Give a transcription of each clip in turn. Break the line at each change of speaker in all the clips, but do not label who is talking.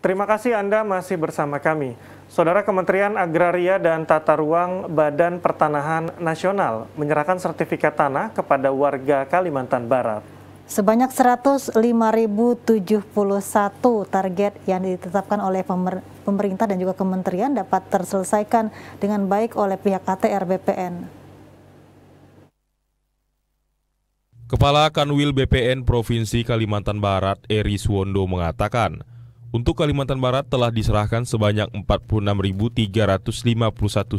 Terima kasih Anda masih bersama kami. Saudara Kementerian Agraria dan Tata Ruang Badan Pertanahan Nasional menyerahkan sertifikat tanah kepada warga Kalimantan Barat. Sebanyak 105.071 target yang ditetapkan oleh pemerintah dan juga kementerian dapat terselesaikan dengan baik oleh pihak ATR BPN.
Kepala Kanwil BPN Provinsi Kalimantan Barat, Eri Suwondo mengatakan, untuk Kalimantan Barat telah diserahkan sebanyak 46.351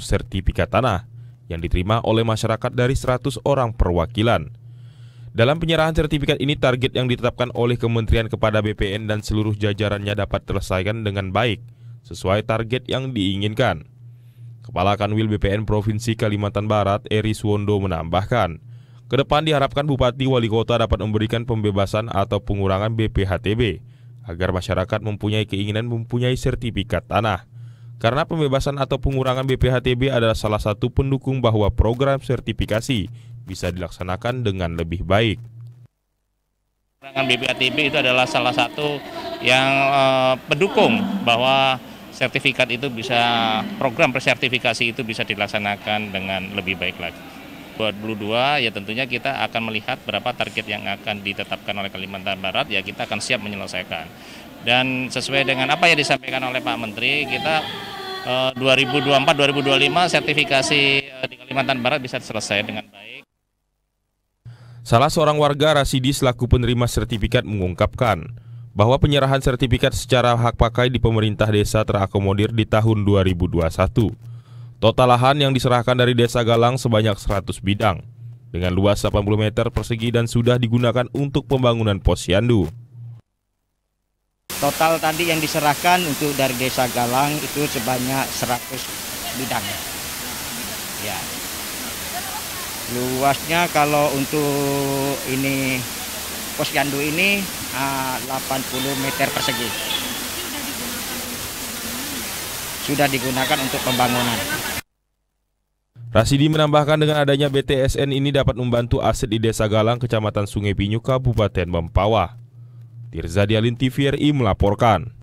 sertifikat tanah yang diterima oleh masyarakat dari 100 orang perwakilan. Dalam penyerahan sertifikat ini target yang ditetapkan oleh kementerian kepada BPN dan seluruh jajarannya dapat terselesaikan dengan baik sesuai target yang diinginkan. Kepala Kanwil BPN Provinsi Kalimantan Barat Eri Suwondo menambahkan, ke depan diharapkan Bupati Wali Kota dapat memberikan pembebasan atau pengurangan BPHTB agar masyarakat mempunyai keinginan mempunyai sertifikat tanah. Karena pembebasan atau pengurangan BPHTB adalah salah satu pendukung bahwa program sertifikasi bisa dilaksanakan dengan lebih baik.
Pengurangan BPHTB itu adalah salah satu yang eh, pendukung bahwa sertifikat itu bisa program persertifikasi itu bisa dilaksanakan dengan lebih baik lagi. 2022 ya tentunya kita akan melihat berapa target yang akan ditetapkan oleh Kalimantan Barat ya kita akan siap menyelesaikan. Dan sesuai dengan apa yang disampaikan oleh Pak Menteri, kita eh, 2024-2025 sertifikasi eh, di Kalimantan Barat bisa selesai dengan baik.
Salah seorang warga Rasidi selaku penerima sertifikat mengungkapkan bahwa penyerahan sertifikat secara hak pakai di pemerintah desa terakomodir di tahun 2021 Total lahan yang diserahkan dari Desa Galang sebanyak 100 bidang dengan luas 80 meter persegi dan sudah digunakan untuk pembangunan posyandu.
Total tadi yang diserahkan untuk dari Desa Galang itu sebanyak 100 bidang. Ya. Luasnya kalau untuk ini posyandu ini 80 ah, meter persegi sudah digunakan untuk pembangunan.
Rasidi menambahkan dengan adanya BTSN ini dapat membantu aset di Desa Galang, Kecamatan Sungai Pinyu, Kabupaten Mempawah. Tirza Dialin TVRI melaporkan.